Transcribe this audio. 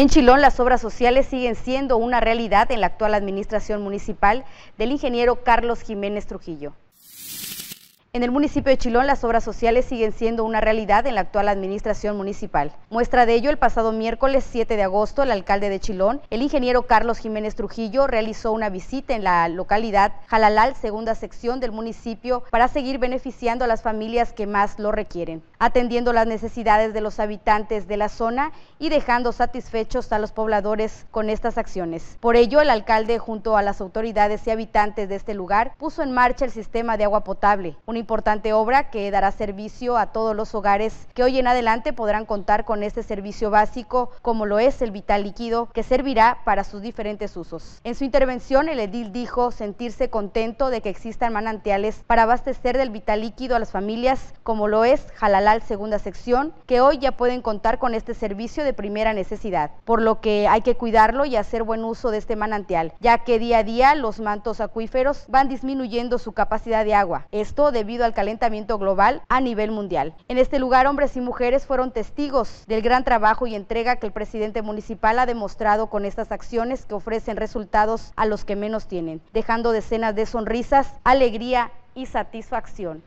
En Chilón las obras sociales siguen siendo una realidad en la actual administración municipal del ingeniero Carlos Jiménez Trujillo. En el municipio de Chilón las obras sociales siguen siendo una realidad en la actual administración municipal. Muestra de ello el pasado miércoles 7 de agosto el alcalde de Chilón, el ingeniero Carlos Jiménez Trujillo, realizó una visita en la localidad Jalalal, segunda sección del municipio, para seguir beneficiando a las familias que más lo requieren, atendiendo las necesidades de los habitantes de la zona y dejando satisfechos a los pobladores con estas acciones. Por ello, el alcalde junto a las autoridades y habitantes de este lugar puso en marcha el sistema de agua potable, importante obra que dará servicio a todos los hogares que hoy en adelante podrán contar con este servicio básico como lo es el vital líquido que servirá para sus diferentes usos. En su intervención el edil dijo sentirse contento de que existan manantiales para abastecer del vital líquido a las familias como lo es Jalalal segunda sección que hoy ya pueden contar con este servicio de primera necesidad, por lo que hay que cuidarlo y hacer buen uso de este manantial, ya que día a día los mantos acuíferos van disminuyendo su capacidad de agua. Esto debido debido al calentamiento global a nivel mundial. En este lugar, hombres y mujeres fueron testigos del gran trabajo y entrega que el presidente municipal ha demostrado con estas acciones que ofrecen resultados a los que menos tienen, dejando decenas de sonrisas, alegría y satisfacción.